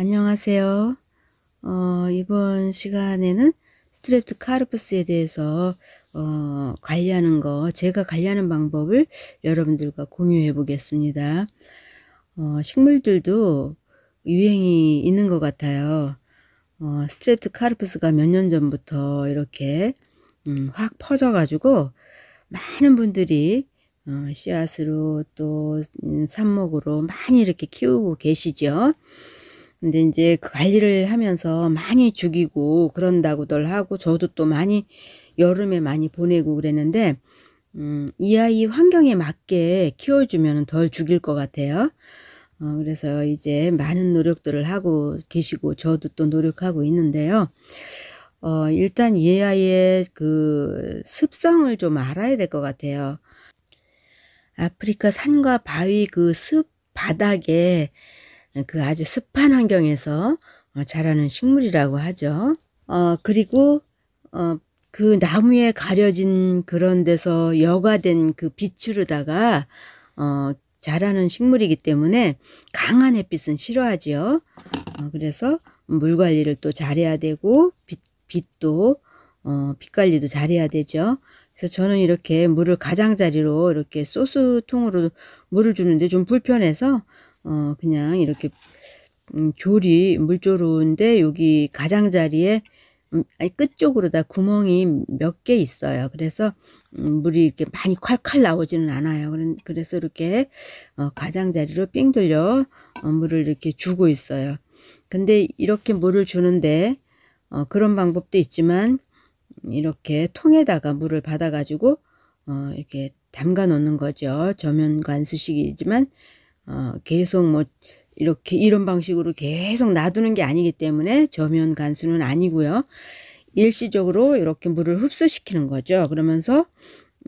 안녕하세요. 어, 이번 시간에는 스트랩트카르푸스에 대해서 어, 관리하는 거, 제가 관리하는 방법을 여러분들과 공유해 보겠습니다. 어, 식물들도 유행이 있는 것 같아요. 어, 스트랩트카르푸스가 몇 년 전부터 이렇게 음, 확 퍼져가지고 많은 분들이 어, 씨앗으로 또 음, 삽목으로 많이 이렇게 키우고 계시죠. 근데 이제 그 관리를 하면서 많이 죽이고 그런다고들 하고 저도 또 많이 여름에 많이 보내고 그랬는데 음, 이 아이 환경에 맞게 키워주면 덜 죽일 것 같아요. 어, 그래서 이제 많은 노력들을 하고 계시고 저도 또 노력하고 있는데요. 어, 일단 이 아이의 그 습성을 좀 알아야 될 것 같아요. 아프리카 산과 바위 그 습 바닥에 그 아주 습한 환경에서 어, 자라는 식물이라고 하죠. 어, 그리고 어, 그 나무에 가려진 그런 데서 여과된 그 빛으로다가 어, 자라는 식물이기 때문에 강한 햇빛은 싫어하지요. 어, 그래서 물 관리를 또 잘해야 되고 빛, 빛도 어, 빛 관리도 잘해야 되죠. 그래서 저는 이렇게 물을 가장자리로 이렇게 소스통으로 물을 주는데 좀 불편해서 어, 그냥 이렇게 음, 조리 물조루인데 여기 가장자리에 음, 아니 끝쪽으로다 구멍이 몇 개 있어요. 그래서 음, 물이 이렇게 많이 콸콸 나오지는 않아요. 그래서 이렇게 어, 가장자리로 삥 돌려 어, 물을 이렇게 주고 있어요. 근데 이렇게 물을 주는데 어, 그런 방법도 있지만 이렇게 통에다가 물을 받아가지고 어, 이렇게 담가 놓는 거죠. 저면 관수식이지만 어, 계속 뭐 이렇게 이런 방식으로 계속 놔두는 게 아니기 때문에 저면 간수는 아니고요. 일시적으로 이렇게 물을 흡수시키는 거죠. 그러면서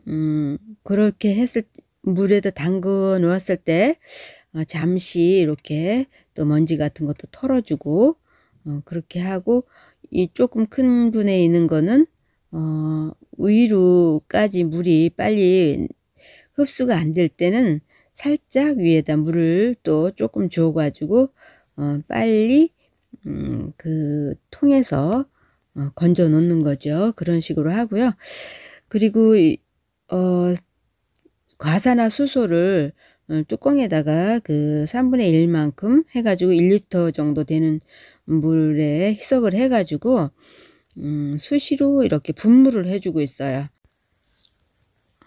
음, 그렇게 했을 물에다 담궈 놓았을 때 어, 잠시 이렇게 또 먼지 같은 것도 털어주고 어, 그렇게 하고 이 조금 큰 분에 있는 거는 어, 위로까지 물이 빨리 흡수가 안 될 때는 살짝 위에다 물을 또 조금 줘가지고 어, 빨리 음, 그 통에서 어, 건져 놓는 거죠. 그런 식으로 하고요. 그리고 어, 과산화 수소를 어, 뚜껑에다가 그 3분의 1만큼 해가지고 1리터 정도 되는 물에 희석을 해가지고 음, 수시로 이렇게 분무를 해주고 있어요.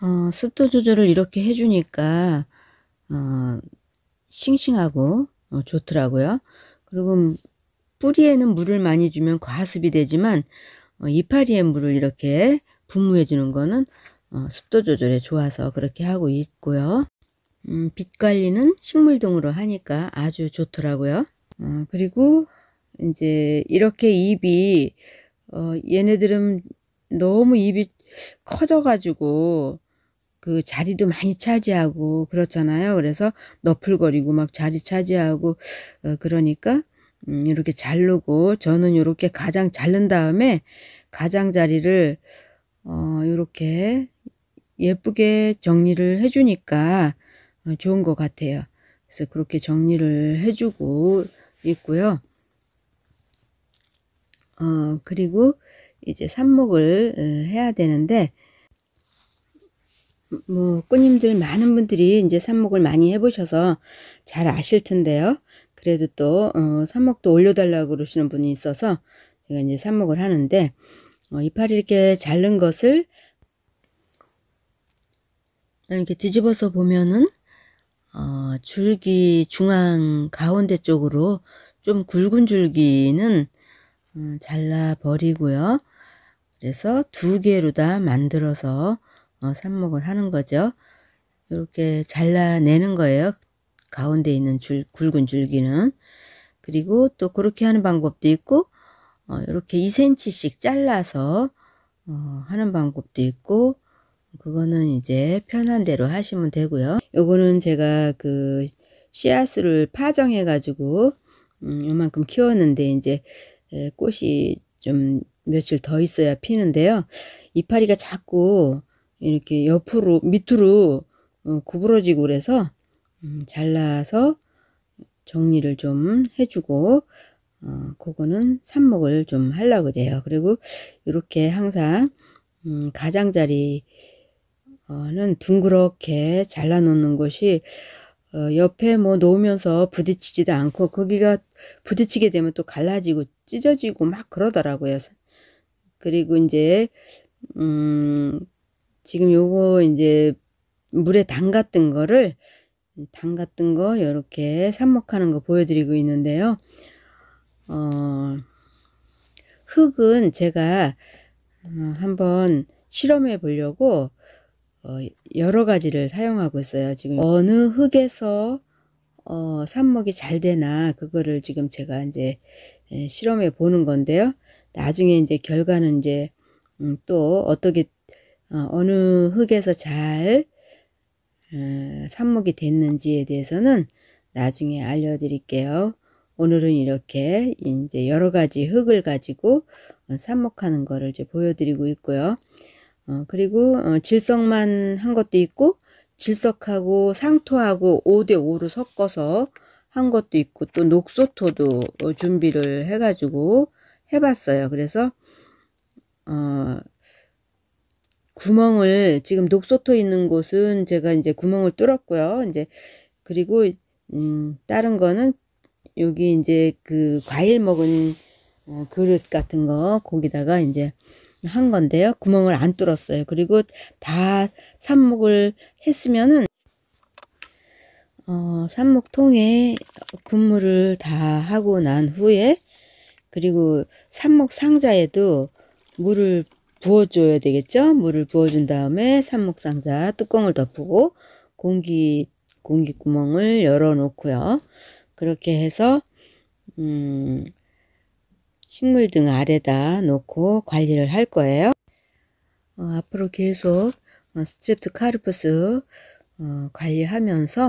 어, 습도 조절을 이렇게 해주니까 어, 싱싱하고 어, 좋더라고요. 그리고 음, 뿌리에는 물을 많이 주면 과습이 되지만 어, 이파리에 물을 이렇게 분무해 주는 거는 어, 습도 조절에 좋아서 그렇게 하고 있고요. 음, 빛 관리는 식물동으로 하니까 아주 좋더라고요. 어, 그리고 이제 이렇게 입이 어, 얘네들은 너무 입이 커져가지고 그 자리도 많이 차지하고 그렇잖아요. 그래서 너풀거리고 막 자리 차지하고 어, 그러니까 음, 이렇게 자르고 저는 이렇게 가장 자른 다음에 가장자리를 어, 이렇게 예쁘게 정리를 해주니까 어, 좋은 것 같아요. 그래서 그렇게 정리를 해주고 있고요. 어, 그리고 이제 삽목을 어, 해야 되는데 뭐 꾸님들 많은 분들이 이제 삽목을 많이 해보셔서 잘 아실 텐데요. 그래도 또 어, 삽목도 올려달라고 그러시는 분이 있어서 제가 이제 삽목을 하는데 어, 이파리 이렇게 자른 것을 이렇게 뒤집어서 보면은 어, 줄기 중앙 가운데 쪽으로 좀 굵은 줄기는 음, 어, 잘라 버리고요. 그래서 두 개로 다 만들어서 어, 삽목을 하는 거죠. 이렇게 잘라내는 거예요. 가운데 있는 줄, 굵은 줄기는. 그리고 또 그렇게 하는 방법도 있고 어, 이렇게 2cm씩 잘라서 어, 하는 방법도 있고 그거는 이제 편한 대로 하시면 되고요. 요거는 제가 그 씨앗을 파정해 가지고 음, 요만큼 키웠는데 이제 꽃이 좀 며칠 더 있어야 피는데요. 이파리가 자꾸 이렇게 옆으로 밑으로 어, 구부러지고 그래서 음, 잘라서 정리를 좀 해주고 어, 그거는 삽목을 좀 하려고 그래요. 그리고 이렇게 항상 음, 가장자리는 둥그렇게 잘라 놓는 것이 어, 옆에 뭐 놓으면서 부딪히지도 않고 거기가 부딪히게 되면 또 갈라지고 찢어지고 막 그러더라고요. 그리고 이제 음, 지금 요거 이제 물에 담갔던 거를 담갔던 거요렇게 삽목하는 거 보여드리고 있는데요. 어, 흙은 제가 어, 한번 실험해 보려고 어, 여러 가지를 사용하고 있어요. 지금 어느 흙에서 어, 삽목이 잘 되나 그거를 지금 제가 이제 예, 실험해 보는 건데요. 나중에 이제 결과는 이제 음, 또 어떻게 어, 어느 흙에서 잘 어, 삽목이 됐는지에 대해서는 나중에 알려드릴게요. 오늘은 이렇게 이제 여러 가지 흙을 가지고 어, 삽목하는 거를 이제 보여드리고 있고요. 어, 그리고 질석만 한 것도 있고 질석하고 상토하고 5대5로 섞어서 한 것도 있고 또 녹소토도 준비를 해가지고 해봤어요. 그래서 어, 구멍을 지금 녹소토 있는 곳은 제가 이제 구멍을 뚫었고요. 이제 그리고 음 다른 거는 여기 이제 그 과일 먹은 어, 그릇 같은 거 거기다가 이제 한 건데요. 구멍을 안 뚫었어요. 그리고 다 삽목을 했으면은 어, 삽목통에 분무를 다 하고 난 후에 그리고 삽목 상자에도 물을 부어줘야 되겠죠? 물을 부어준 다음에 삽목상자 뚜껑을 덮고 공기, 공기 구멍을 열어놓고요. 그렇게 해서, 음, 식물 등 아래다 놓고 관리를 할 거예요. 어, 앞으로 계속 어, 스트랩트카르푸스 어, 관리하면서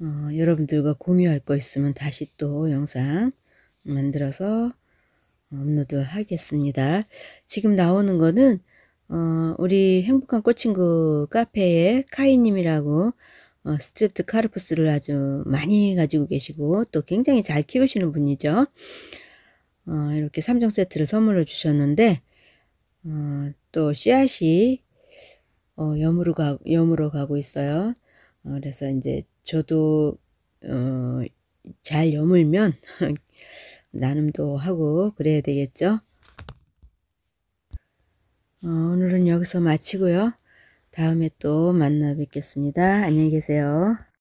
어, 여러분들과 공유할 거 있으면 다시 또 영상 만들어서 업로드 하겠습니다. 지금 나오는 거는 어, 우리 행복한 꽃친구 카페에 카이님이라고 어, 스트랩트 카르푸스를 아주 많이 가지고 계시고 또 굉장히 잘 키우시는 분이죠. 어, 이렇게 3종 세트를 선물로 주셨는데 어, 또 씨앗이 어, 염으로, 가, 염으로 가고 있어요. 어, 그래서 이제 저도 어, 잘 여물면 나눔도 하고 그래야 되겠죠. 어, 오늘은 여기서 마치고요. 다음에 또 만나 뵙겠습니다. 안녕히 계세요.